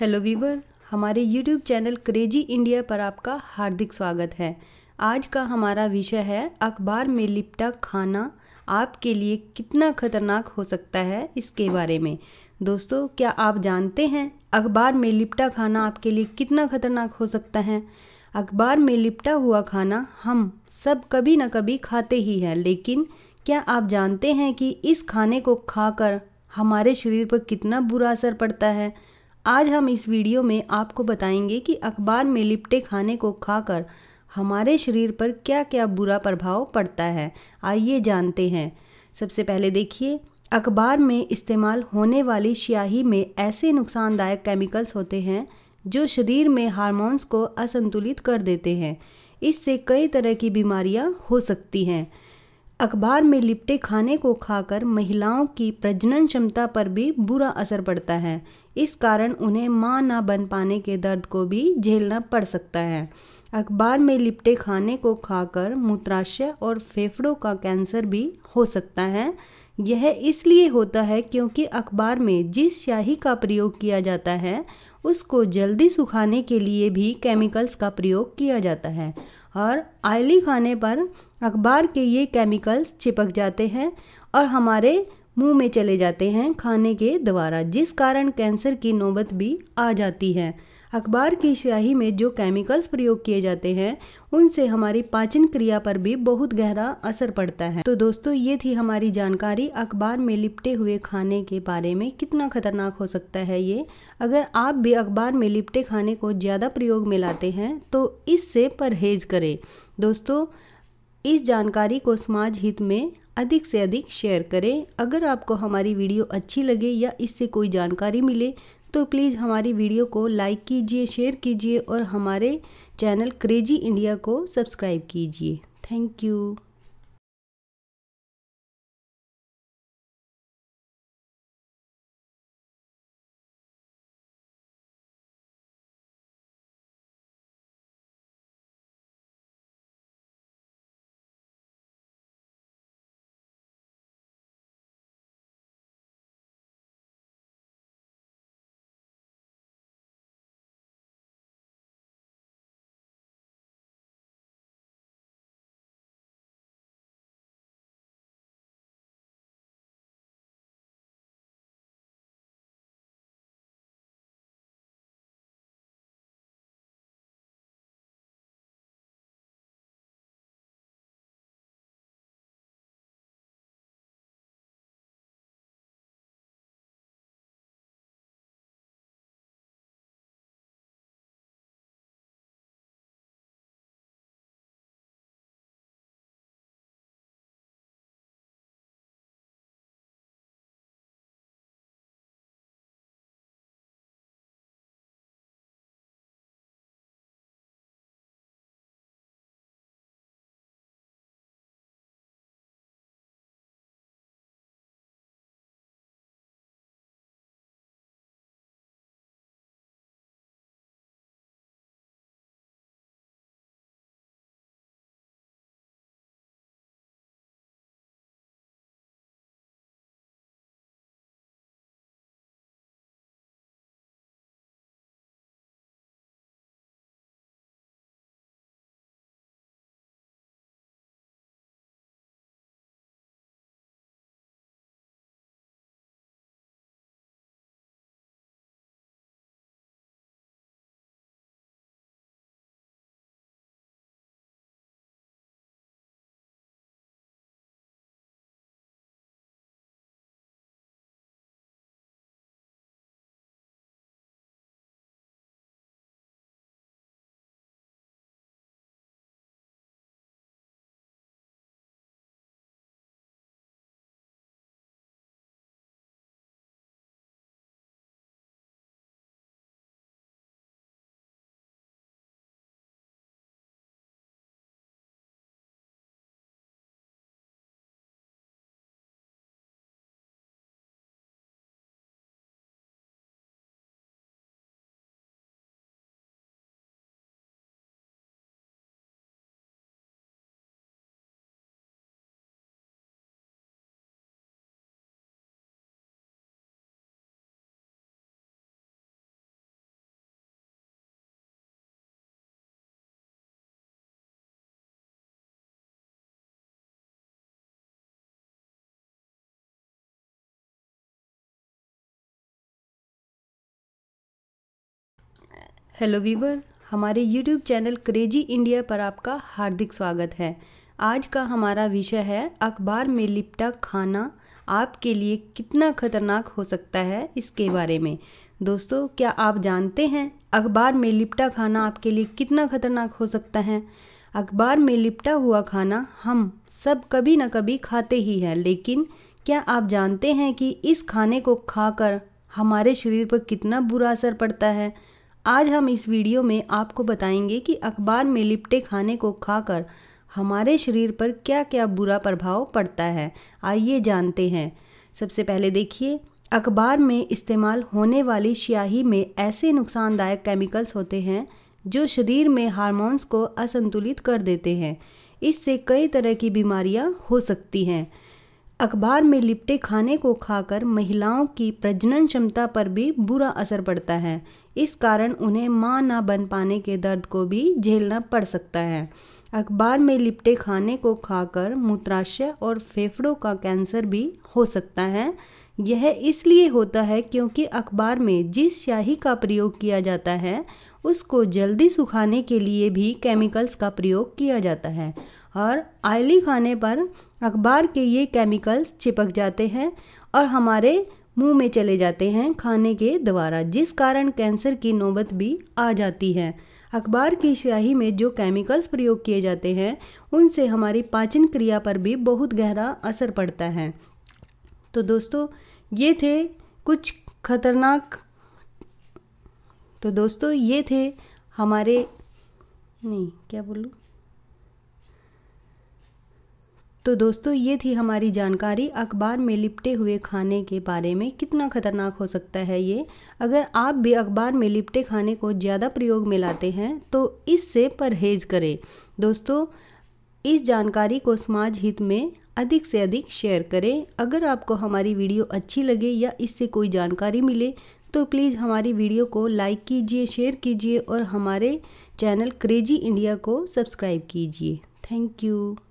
hello viewer हमारे YouTube channel crazy India पर आपका हार्दिक स्वागत है आज का हमारा विषय है अखबार में लिपटा खाना आपके लिए कितना खतरनाक हो सकता है इसके बारे में दोस्तों क्या आप जानते हैं अखबार में लिपटा खाना आपके लिए कितना खतरनाक हो सकता है अखबार में लिपटा हुआ खाना हम सब कभी ना कभी खाते ही हैं लेकिन क्या आप जानते हैं कि इस खाने को खाकर हमारे शरीर पर कितना बुरा असर पड़ता है आज हम इस वीडियो में आपको बताएंगे कि अखबार में लिपटे खाने को खाकर हमारे शरीर पर क्या क्या बुरा प्रभाव पड़ता है आइए जानते हैं सबसे पहले देखिए अखबार में इस्तेमाल होने वाली स्याही में ऐसे नुकसानदायक केमिकल्स होते हैं जो शरीर में हार्मोन्स को असंतुलित कर देते हैं इससे कई तरह की बीमारियां हो सकती हैं अखबार में लिपटे खाने को खाकर महिलाओं की प्रजनन क्षमता पर भी बुरा असर पड़ता है इस कारण उन्हें मां ना बन पाने के दर्द को भी झेलना पड़ सकता है अखबार में लिपटे खाने को खाकर मूत्राशय और फेफड़ों का कैंसर भी हो सकता है यह इसलिए होता है क्योंकि अखबार में जिस स्याही का प्रयोग किया जाता है उसको जल्दी सुखाने के लिए भी केमिकल्स का प्रयोग किया जाता है और आयली खाने पर अखबार के ये केमिकल्स चिपक जाते हैं और हमारे मुंह में चले जाते हैं खाने के द्वारा जिस कारण कैंसर की नौबत भी आ जाती है अखबार की स्याही में जो केमिकल्स प्रयोग किए जाते हैं उनसे हमारी पाचन क्रिया पर भी बहुत गहरा असर पड़ता है तो दोस्तों ये थी हमारी जानकारी अखबार में लिपटे हुए खाने के बारे में कितना खतरनाक हो सकता है ये अगर आप भी अखबार में लिपटे खाने को ज़्यादा प्रयोग में लाते हैं तो इससे परहेज करें दोस्तों इस जानकारी को समाज हित में अधिक से अधिक शेयर करें अगर आपको हमारी वीडियो अच्छी लगे या इससे कोई जानकारी मिले तो प्लीज़ हमारी वीडियो को लाइक कीजिए शेयर कीजिए और हमारे चैनल क्रेजी इंडिया को सब्सक्राइब कीजिए थैंक यू हेलो वीवर हमारे यूट्यूब चैनल क्रेजी इंडिया पर आपका हार्दिक स्वागत है आज का हमारा विषय है अखबार में लिपटा खाना आपके लिए कितना खतरनाक हो सकता है इसके बारे में दोस्तों क्या आप जानते हैं अखबार में लिपटा खाना आपके लिए कितना खतरनाक हो सकता है अखबार में लिपटा हुआ खाना हम सब कभी ना कभी खाते ही हैं लेकिन क्या आप जानते हैं कि इस खाने को खाकर हमारे शरीर पर कितना बुरा असर पड़ता है आज हम इस वीडियो में आपको बताएंगे कि अखबार में लिपटे खाने को खाकर हमारे शरीर पर क्या क्या बुरा प्रभाव पड़ता है आइए जानते हैं सबसे पहले देखिए अखबार में इस्तेमाल होने वाली स्याही में ऐसे नुकसानदायक केमिकल्स होते हैं जो शरीर में हार्मोन्स को असंतुलित कर देते हैं इससे कई तरह की बीमारियां हो सकती हैं अखबार में लिपटे खाने को खाकर महिलाओं की प्रजनन क्षमता पर भी बुरा असर पड़ता है इस कारण उन्हें मां ना बन पाने के दर्द को भी झेलना पड़ सकता है अखबार में लिपटे खाने को खाकर मूत्राशय और फेफड़ों का कैंसर भी हो सकता है यह इसलिए होता है क्योंकि अखबार में जिस स्याही का प्रयोग किया जाता है उसको जल्दी सुखाने के लिए भी केमिकल्स का प्रयोग किया जाता है और आयली खाने पर अखबार के ये केमिकल्स चिपक जाते हैं और हमारे मुंह में चले जाते हैं खाने के द्वारा जिस कारण कैंसर की नौबत भी आ जाती है अखबार की स्याही में जो केमिकल्स प्रयोग किए जाते हैं उनसे हमारी पाचन क्रिया पर भी बहुत गहरा असर पड़ता है तो दोस्तों ये थे कुछ खतरनाक तो दोस्तों ये थे हमारे नहीं क्या बोलूँ तो दोस्तों ये थी हमारी जानकारी अखबार में लिपटे हुए खाने के बारे में कितना खतरनाक हो सकता है ये अगर आप भी अखबार में लिपटे खाने को ज़्यादा प्रयोग में लाते हैं तो इससे परहेज करें दोस्तों इस जानकारी को समाज हित में अधिक से अधिक शेयर करें अगर आपको हमारी वीडियो अच्छी लगे या इससे कोई जानकारी मिले तो प्लीज़ हमारी वीडियो को लाइक कीजिए शेयर कीजिए और हमारे चैनल क्रेजी इंडिया को सब्सक्राइब कीजिए थैंक यू